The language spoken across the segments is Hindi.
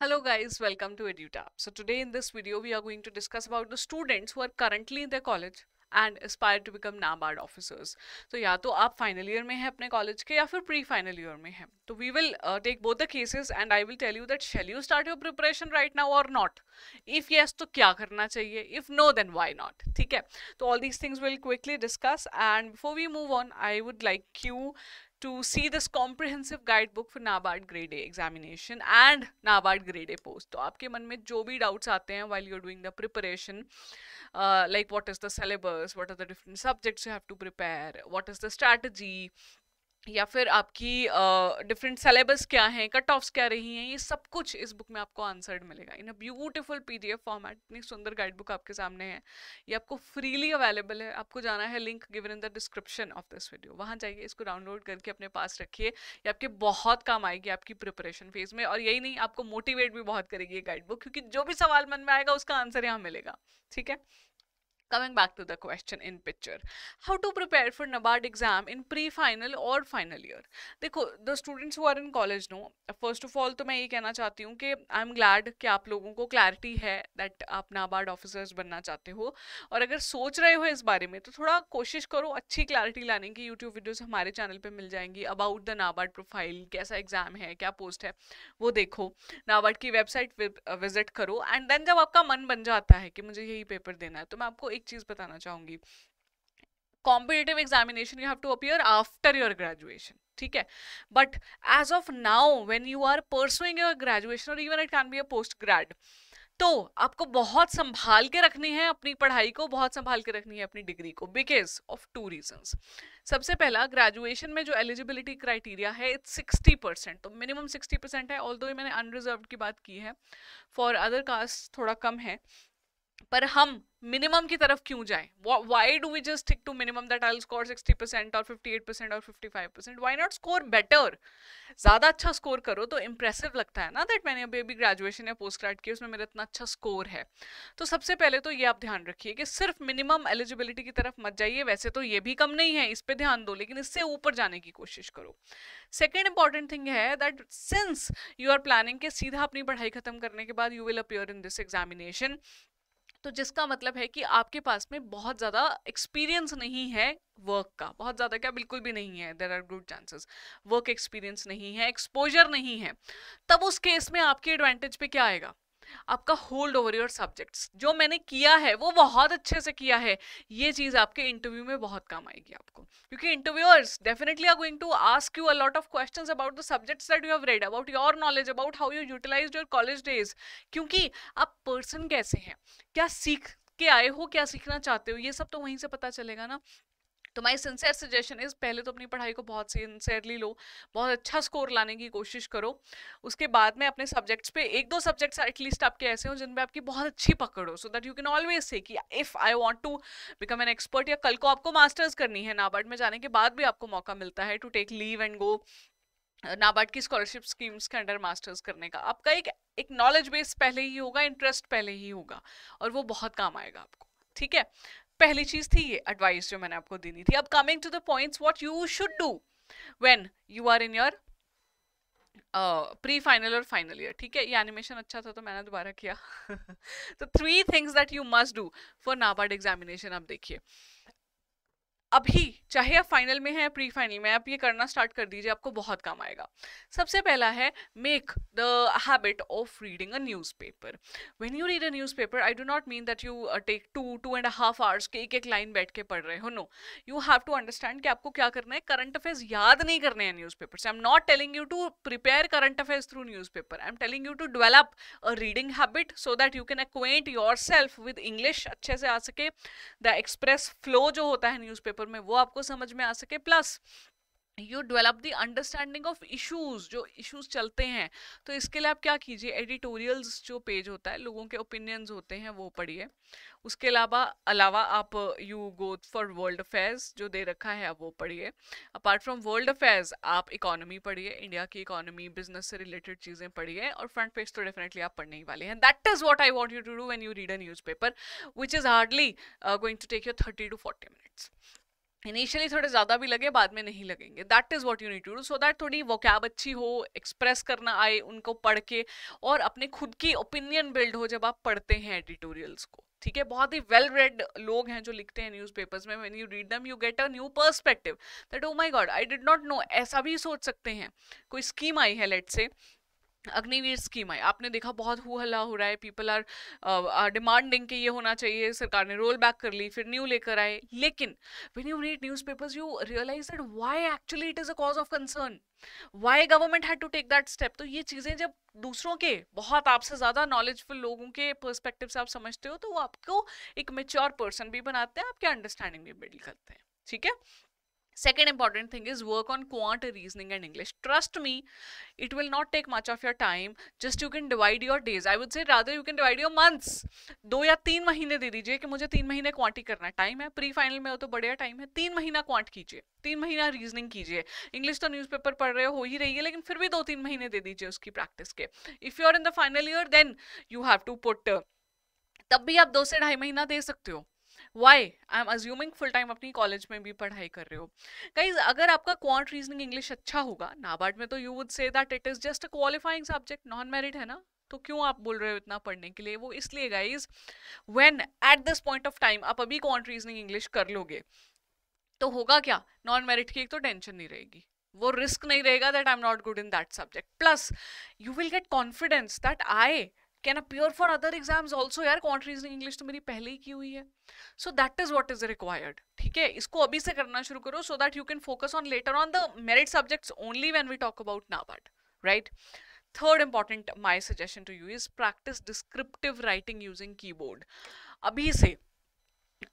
Hello guys, welcome to EduTap. So today in this video, we are going to discuss about the students who are currently in their college and aspire to become NABARD officers. So yeah, to aap final year mein hai apne college ke pre-final year mein hai. So we will uh, take both the cases and I will tell you that shall you start your preparation right now or not? If yes, to kya karna chahiye? If no, then why not? Theek So all these things we'll quickly discuss and before we move on, I would like you to see this comprehensive guidebook for NABARD grade A examination and NABARD grade A post. तो आपके मन में जो भी doubts आते हैं while you're doing the preparation, uh, like what is the syllabus, what are the different subjects you have to prepare, what is the strategy, या फिर आपकी डिफरेंट सेलेबस क्या हैं कट ऑफ्स क्या रही हैं ये सब कुछ इस बुक में आपको आंसर्ड मिलेगा in a beautiful PDF format इतनी सुंदर गाइड बुक आपके सामने है ये आपको फ्रीली अवेलेबल है आपको जाना है link given in the description of this video वहाँ जाइए इसको डाउनलोड करके अपने पास रखिए ये आपके बहुत काम आएगी आपकी प्रिपरेशन फेज में और यही नहीं आपको मोटिवेट भी बहुत करेगी ये गाइड बुक क्योंकि जो भी सवाल मन में आएगा उसका आंसर यहाँ मिलेगा ठीक है coming back to the question in picture how to prepare for nabard exam in pre final और फाइनल ईयर देखो the students who are in college no first of all तो मैं ये कहना चाहती हूँ कि आई एम ग्लैड कि आप लोगों को क्लैरिटी है दैट आप नाबार्ड ऑफिसर्स बनना चाहते हो और अगर सोच रहे हो इस बारे में तो थोड़ा कोशिश करो अच्छी क्लैरिटी लाने की यूट्यूब वीडियोज़ हमारे चैनल पर मिल जाएंगी अबाउट द नाबार्ड प्रोफाइल कैसा एग्जाम है क्या पोस्ट है वो देखो नाबार्ड की वेबसाइट विजिट करो एंड देन जब आपका मन बन जाता है कि मुझे यही पेपर देना है तो मैं आपको एक चीज़ बताना चाहूंगी competitive examination you have to appear after your graduation ठीक है but as of now when you are pursuing your graduation और even it can be a post grad तो आपको बहुत संभाल के रखनी है अपनी पढ़ाई को बहुत संभाल के रखनी है अपनी डिग्री को बिकॉज ऑफ टू रीजंस सबसे पहला ग्रेजुएशन में जो एलिजिबिलिटी क्राइटेरिया है इट्स सिक्सटी परसेंट तो मिनिमम सिक्सटी परसेंट है ऑल दो मैंने अनरिजर्व की बात की है फॉर अदर कास्ट थोड़ा कम है पर हम मिनिमम की तरफ क्यों जाएं why do we just stick to minimum that I score 60 percent और 58 परसेंट और 55 percent why not score better ज़्यादा अच्छा स्कोर करो तो इम्प्रेसिव लगता है ना दैट मैंने अभी अभी ग्रेजुएशन या पोस्ट ग्रेड किया उसमें मेरा इतना अच्छा स्कोर है तो सबसे पहले तो ये आप ध्यान रखिए कि सिर्फ मिनिमम एलिजिबिलिटी की तरफ मत जाइए वैसे तो ये भी कम नहीं है इस पर ध्यान दो लेकिन इससे ऊपर जाने की कोशिश करो सेकेंड इंपॉर्टेंट थिंग है that since you are planning के सीधा अपनी पढ़ाई खत्म करने के बाद you will appear in this examination तो जिसका मतलब है कि आपके पास में बहुत ज़्यादा एक्सपीरियंस नहीं है वर्क का बहुत ज़्यादा क्या बिल्कुल भी नहीं है there are good chances work experience नहीं है एक्सपोजर नहीं है तब उस केस में आपके एडवांटेज पे क्या आएगा आपका होल्ड ओवर योर सब्जेक्ट्स जो मैंने किया है वो बहुत अच्छे से किया है ये चीज़ आपके इंटरव्यू में बहुत काम आएगी आपको क्योंकि interviewers definitely are going to ask you a lot of question about the subjects that you have read about your knowledge about how you utilize your college days क्योंकि आप पर्सन कैसे हैं क्या सीख के आए हो क्या सीखना चाहते हो ये सब तो वहीं से पता चलेगा ना तो माई सिंसियर सजेशन इज़ पहले तो अपनी पढ़ाई को बहुत सिंसेयरली लो बहुत अच्छा स्कोर लाने की कोशिश करो उसके बाद में अपने सब्जेक्ट्स पे एक दो सब्जेक्ट्स एटलीस्ट आपके ऐसे हों जिनमें आपकी बहुत अच्छी पकड़ हो so that you can always say कि if I want to become an expert या कल को आपको मास्टर्स करनी है नाबार्ड में जाने के बाद भी आपको मौका मिलता है to take leave and go NABARD की स्कॉलरशिप स्कीम्स के अंडर मास्टर्स करने का आपका एक एक नॉलेज बेस पहले ही होगा इंटरेस्ट पहले ही होगा और वो बहुत काम आएगा आपको ठीक है पहली चीज थी ये एडवाइस जो मैंने आपको देनी थी अब coming to the points what you should do when you are in your pre final और फाइनल ईयर ठीक है ये एनिमेशन अच्छा था तो मैंने दोबारा किया तो three things that you must do for NABARD examination आप देखिए अभी चाहे आप फाइनल में हैं या प्री फाइनल में आप ये करना स्टार्ट कर दीजिए आपको बहुत काम आएगा सबसे पहला है make the habit of reading a news paper when you read a news paper I do not mean that you take two two and half hours के एक एक लाइन बैठ के पढ़ रहे हो no you have to understand कि आपको क्या करना है करंट अफेयर्स याद नहीं करने हैं news paper I am not telling you to prepare current affairs through news paper I am telling you to develop a reading habit so that you can acquaint your self with English अच्छे से आ सके द एक्सप्रेस फ्लो जो होता है न्यूज़ पेपर में वो आपको समझ में आ सके plus you develop the understanding of issues जो इशूज़ चलते हैं तो इसके लिए आप क्या कीजिए एडिटोरियल्स जो पेज होता है लोगों के ओपिनियंस होते हैं वो पढ़िए उसके अलावा अलावा आप you go for world affairs जो दे रखा है आप वो पढ़िए अपार्ट फ्रॉम वर्ल्ड अफेयर्स आप इकोनॉमी पढ़िए इंडिया की इकोनॉमी बिजनेस से रिलेटेड चीज़ें पढ़िए और फ्रंट पेज तो डेफिनेटली आप पढ़ने ही वाले हैं that is what I want you to do when you read a news paper which is hardly going to take your thirty to forty minutes initially थोड़े ज़्यादा भी लगे बाद में नहीं लगेंगे that is what you need to do so that थोड़ी वोकैब अच्छी हो एक्सप्रेस करना आए उनको पढ़ के और अपने खुद की ओपिनियन बिल्ड हो जब आप पढ़ते हैं एडिटोरियल्स को ठीक है बहुत ही वेल रेड लोग हैं जो लिखते हैं न्यूज़पेपर्स में when you read them you get a new perspective that oh my god I did not know ऐसा भी सोच सकते हैं कोई स्कीम आई है लेट से अग्निवीर स्कीम आई आपने देखा बहुत हु हल्ला हो रहा है पीपल आर आर डिमांडिंग कि ये होना चाहिए सरकार ने रोल बैक कर ली फिर न्यू लेकर आए लेकिन when you read news papers you realise that why actually it is a cause of concern why government had to take that step तो ये चीज़ें जब दूसरों के बहुत आपसे ज़्यादा नॉलेजफुल लोगों के परस्पेक्टिव से आप समझते हो तो वो आपको एक मेच्योर पर्सन भी बनाते हैं आपके अंडरस्टैंडिंग भी बिल्ड करते हैं ठीक है second important thing is work on quant reasoning and english trust me it will not take much of your time just you can divide your days i would say rather you can divide your months दो या तीन महीने दे दीजिए कि मुझे तीन महीने क्वांटी करना टाइम है प्री फाइनल में हो तो बढ़िया टाइम है तीन महीना क्वांट कीजिए तीन महीना रीजनिंग कीजिए इंग्लिश तो न्यूज पेपर पढ़ रहे हो ही रही है लेकिन फिर भी दो तीन महीने दे दीजिए उसकी प्रैक्टिस के if you are in the final year then you have to put तब भी आप दो से ढाई महीना दे सकते हो why I am assuming full time अपनी कॉलेज में भी पढ़ाई कर रहे हो गाइज अगर आपका क्वांट रीजनिंग इंग्लिश अच्छा होगा नाबार्ड में तो you would say that it is just a qualifying subject non merit है ना तो क्यों आप बोल रहे हो इतना पढ़ने के लिए वो इसलिए guys when at this point of time आप अभी क्वांट रीजनिंग इंग्लिश कर लोगे तो होगा क्या नॉन मेरिट की एक तो टेंशन नहीं रहेगी वो रिस्क नहीं रहेगा that I am not good in that subject plus you will get confidence that I can appear for other exams also यार कॉन्ट रीजनिंग इंग्लिश तो मेरी पहले ही की हुई है so that is what is required ठीक है इसको अभी से करना शुरू करो so that you can focus on later on the merit subjects only when we talk about ना but right third important my suggestion to you is practice descriptive writing using keyboard अभी से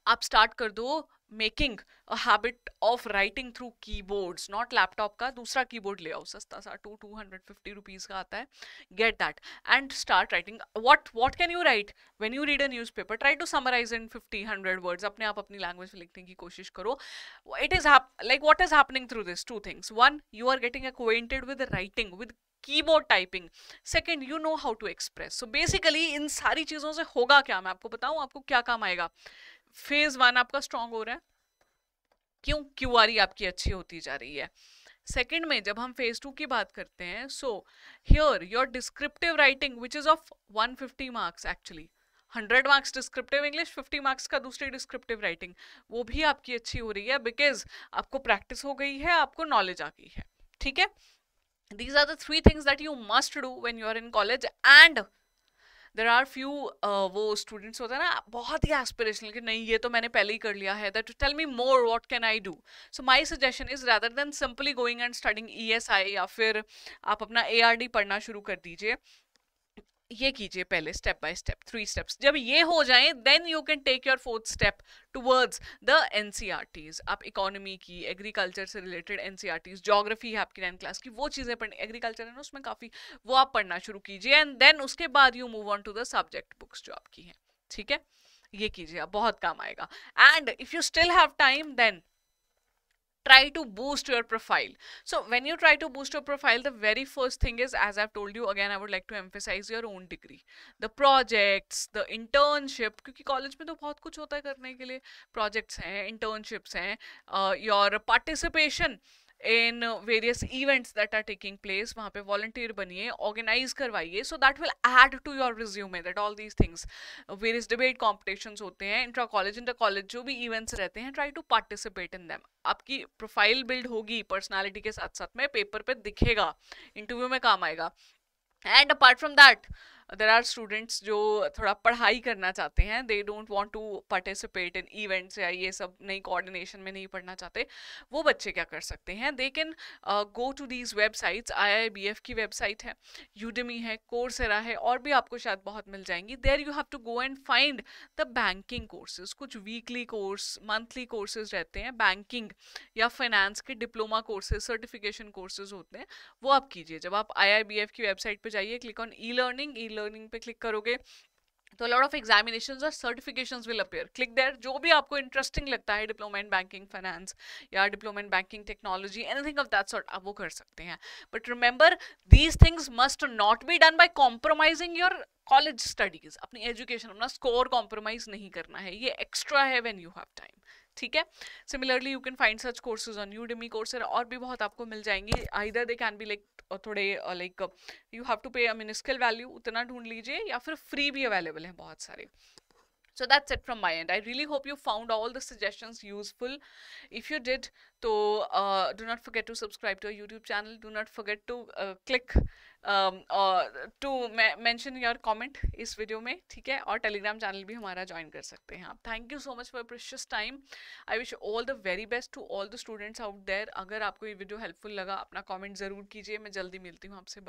आप स्टार्ट कर दो making habit of writing through keyboards not laptop का दूसरा कीबोर्ड ले आओ सस्ता सा two two hundred fifty rupees का आता है get that and start writing what what can you write when you read a news paper try to summarise in fifty hundred words अपने आप अपनी लैंग्वेज में लिखने की कोशिश करो it is like what is happening through this two things one you are getting acquainted with writing with keyboard typing second you know how to express so basically इन सारी चीज़ों से होगा क्या मैं आपको बताऊँ आपको क्या काम आएगा फेज वन आपका स्ट्रांग हो रहा है क्यों क्यू आर e आपकी अच्छी होती जा रही है सेकेंड में जब हम फेज टू की बात करते हैं so here your descriptive writing which is of fifty marks actually hundred marks descriptive English fifty marks का दूसरी डिस्क्रिप्टिव राइटिंग वो भी आपकी अच्छी हो रही है बिकॉज आपको प्रैक्टिस हो गई है आपको नॉलेज आ गई है ठीक है these are the three things that you must do when you are in college and there are few वो स्टूडेंट्स होते हैं ना बहुत ही एस्पिरेशनल कि नहीं ये तो मैंने पहले ही कर लिया है that tell me more what can I do so my suggestion is rather than simply going and studying E S I या फिर आप अपना ए आर डी पढ़ना शुरू कर दीजिए ये कीजिए पहले step by step three steps जब ये हो जाए then you can take your fourth step towards the N आप इकोनॉमी की एग्रीकल्चर से related N C R Ts geography है आपकी नाइन क्लास की वो चीज़ें पढ़नी एग्रीकल्चर है ना उसमें काफ़ी वो आप पढ़ना शुरू कीजिए एंड देन उसके बाद you move on to the subject books जो आपकी हैं ठीक है ये कीजिए बहुत काम आएगा and if you still have time then try to boost your profile. So when you try to boost your profile, the very first thing is, as I've told you again, I would like to emphasize your own degree, the projects, the internship. क्योंकि college mein to bahut kuch hota hai karne ke liye projects hain internships hain uh, your participation. In various events that are taking place वहाँ पे वॉल्टियर बनिए ऑर्गेनाइज करवाइए so that will add to your resume that all these things various debate competition होते हैं इंट्रा कॉलेज इंटर कॉलेज जो भी इवेंट्स रहते हैं try to participate in them आपकी प्रोफाइल बिल्ड होगी पर्सनैलिटी के साथ साथ में पेपर पे दिखेगा इंटरव्यू में काम आएगा and apart from that there are students जो थोड़ा पढ़ाई करना चाहते हैं they don't want to participate in events या ये सब नई कोऑर्डिनेशन में नहीं पढ़ना चाहते वो बच्चे क्या कर सकते हैं they can go to these websites I की वेबसाइट है यूडमी है कोर्सरा है और भी आपको शायद बहुत मिल जाएंगी there you have to go and find the banking courses कुछ वीकली कोर्स मंथली कोर्सेज रहते हैं बैंकिंग या फाइनेंस के डिप्लोमा कोर्सेज सर्टिफिकेशन कोर्सेज होते हैं वो आप कीजिए जब आप आई की वेबसाइट पर जाइए click on E learning E learning पे क्लिक करोगे तो लॉट ऑफ एग्जामिनेशन और certification will appear click there जो भी आपको इंटरेस्टिंग लगता है डिप्लोमा इन बैंकिंग फाइनेंस या diploma in banking technology anything of that sort आप वो कर सकते हैं but remember these things must not be done by compromising your college studies अपनी एजुकेशन अपना स्कोर कॉम्प्रोमाइज नहीं करना है ये एक्स्ट्रा है वेन यू हैव टाइम ठीक है similarly you can find such courses on Udemy Coursera और भी बहुत आपको मिल जाएंगी either they can be like थोड़े like you have to pay a मिनिस्कल value उतना ढूंढ लीजिए या फिर फ्री भी अवेलेबल है बहुत सारे so that's it from my end i really hope you found all the suggestions useful if you did so uh, do not forget to subscribe to our youtube channel do not forget to uh, click um, uh, to mention your comment इस वीडियो में ठीक है और टेलीग्राम चैनल भी हमारा ज्वाइन कर सकते हैं आप thank you so much for precious time I wish all the very best to all the students out there अगर आपको ये वीडियो हेल्पफुल लगा अपना कमेंट ज़रूर कीजिए मैं जल्दी मिलती हूँ आपसे